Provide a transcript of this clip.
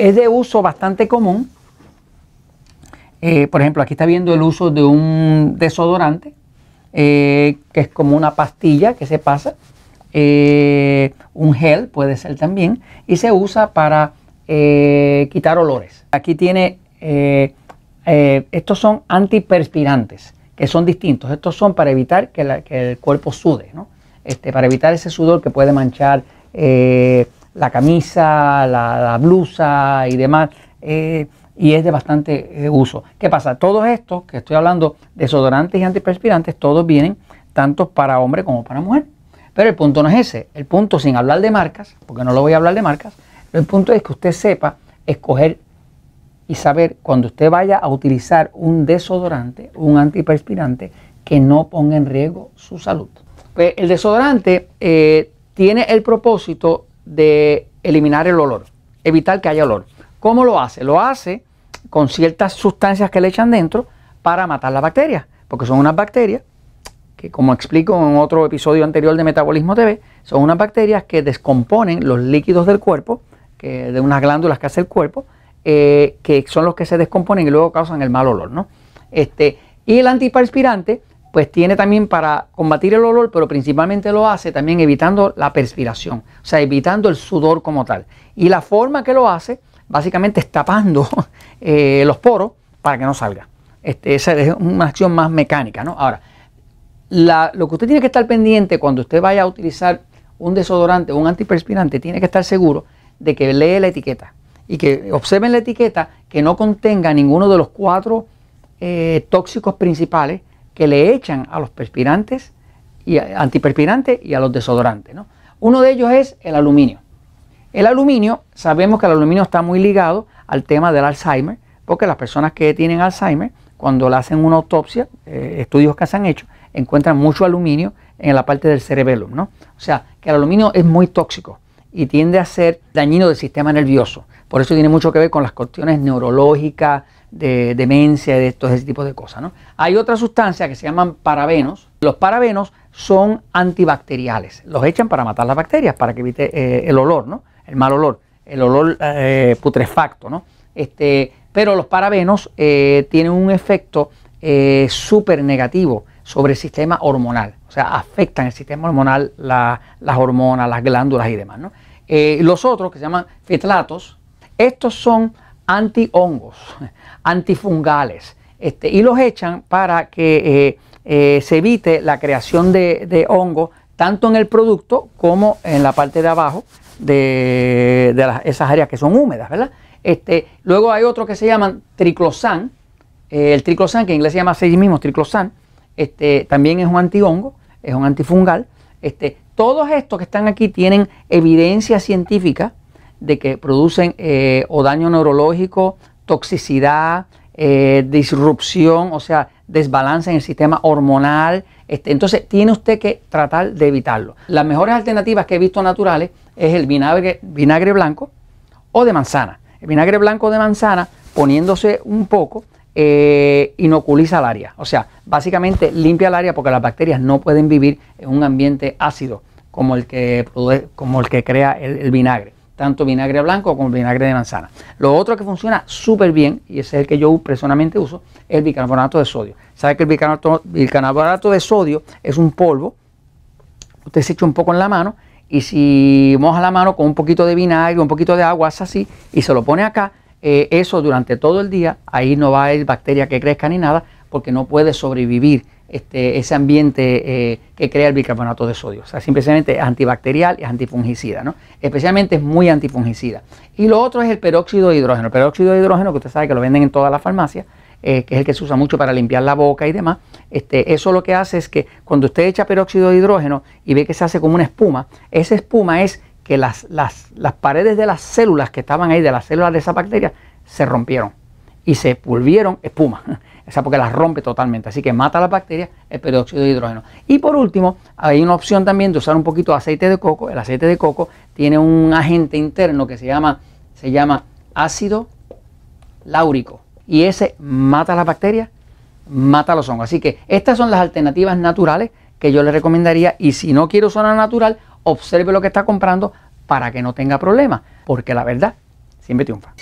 es de uso bastante común. Eh, por ejemplo, aquí está viendo el uso de un desodorante, eh, que es como una pastilla que se pasa. Eh, un gel puede ser también. Y se usa para quitar olores. Aquí tiene, estos son antiperspirantes, que son distintos. Estos son para evitar que, el cuerpo sude, ¿no? este, para evitar ese sudor que puede manchar la camisa, la, blusa y demás, eh, y es de bastante eh, uso. ¿Qué pasa? Todos estos que estoy hablando, desodorantes y antiperspirantes, todos vienen tanto para hombre como para mujer. Pero el punto no es ese, el punto sin hablar de marcas, porque no lo voy a hablar de marcas, el punto es que usted sepa escoger y saber cuando usted vaya a utilizar un desodorante, un antiperspirante, que no ponga en riesgo su salud. Pues el desodorante eh, tiene el propósito de eliminar el olor, evitar que haya olor. ¿Cómo lo hace? Lo hace con ciertas sustancias que le echan dentro para matar las bacterias, porque son unas bacterias que, como explico en otro episodio anterior de Metabolismo TV, son unas bacterias que descomponen los líquidos del cuerpo, que de unas glándulas que hace el cuerpo, eh, que son los que se descomponen y luego causan el mal olor, ¿no? Este, y el antiperspirante pues tiene también para combatir el olor, pero principalmente lo hace también evitando la perspiración, o sea, evitando el sudor como tal. Y la forma que lo hace, básicamente es tapando eh, los poros para que no salga. Este, esa es una acción más mecánica, ¿no? Ahora, lo que usted tiene que estar pendiente cuando usted vaya a utilizar un desodorante o un antiperspirante, tiene que estar seguro de que lee la etiqueta y que observen la etiqueta que no contenga ninguno de los cuatro eh, tóxicos principales que le echan a los perspirantes y antiperspirantes y a los desodorantes. ¿no? Uno de ellos es el aluminio. El aluminio, sabemos que el aluminio está muy ligado al tema del Alzheimer, porque las personas que tienen Alzheimer, cuando le hacen una autopsia, eh, estudios que se han hecho, encuentran mucho aluminio en la parte del cerebelo, ¿no? O sea, que el aluminio es muy tóxico y tiende a ser dañino del sistema nervioso. Por eso tiene mucho que ver con las cuestiones neurológicas, de demencia, de todo ese tipo de cosas. ¿no? Hay otra sustancias que se llaman parabenos. Los parabenos son antibacteriales. Los echan para matar las bacterias, para que evite eh, el olor, ¿no? el mal olor, el olor eh, putrefacto. ¿no? Este, pero los parabenos eh, tienen un efecto súper negativo sobre el sistema hormonal, o sea, afectan el sistema hormonal, las hormonas, las glándulas y demás. Eh, los otros, que se llaman fitlatos, estos son antihongos, antifungales, este, y los echan para que eh, eh, se evite la creación de, hongos tanto en el producto como en la parte de abajo de, esas áreas que son húmedas, ¿verdad? Este, luego hay otros que se llaman triclosan, el triclosan, que en inglés se llama seis mismo triclosan, este, también es un antihongo, es un antifungal. Este, todos estos que están aquí tienen evidencia científica de que producen eh, o daño neurológico, toxicidad, eh, disrupción, o sea, desbalance en el sistema hormonal. Este, entonces tiene usted que tratar de evitarlo. Las mejores alternativas que he visto naturales es el vinagre, vinagre blanco o de manzana. El vinagre blanco de manzana poniéndose un poco eh, inoculiza el área. O sea, básicamente limpia el área porque las bacterias no pueden vivir en un ambiente ácido como el que, como el que crea el, vinagre tanto vinagre blanco como vinagre de manzana. Lo otro que funciona súper bien, y ese es el que yo personalmente uso, es el bicarbonato de sodio. ¿Sabe que el bicarbonato, de sodio es un polvo? Usted se echa un poco en la mano y si moja la mano con un poquito de vinagre, un poquito de agua, es así y se lo pone acá, eh, eso durante todo el día, ahí no va a haber bacteria que crezca ni nada, porque no puede sobrevivir este, ese ambiente eh, que crea el bicarbonato de sodio. O sea, simplemente es antibacterial y antifungicida, ¿no? Especialmente es muy antifungicida. Y lo otro es el peróxido de hidrógeno. El peróxido de hidrógeno, que usted sabe que lo venden en todas las farmacias, eh, que es el que se usa mucho para limpiar la boca y demás, este, eso lo que hace es que cuando usted echa peróxido de hidrógeno y ve que se hace como una espuma, esa espuma es que las, paredes de las células que estaban ahí, de las células de esa bacteria, se rompieron y se pulvieron espuma. Esa porque las rompe totalmente. Así que mata a las bacterias el peróxido de hidrógeno. Y por último, hay una opción también de usar un poquito de aceite de coco. El aceite de coco tiene un agente interno que se llama, se llama ácido láurico. Y ese mata a las bacterias, mata a los hongos. Así que estas son las alternativas naturales que yo le recomendaría. Y si no quiero usar natural, observe lo que está comprando para que no tenga problemas, porque la verdad siempre triunfa.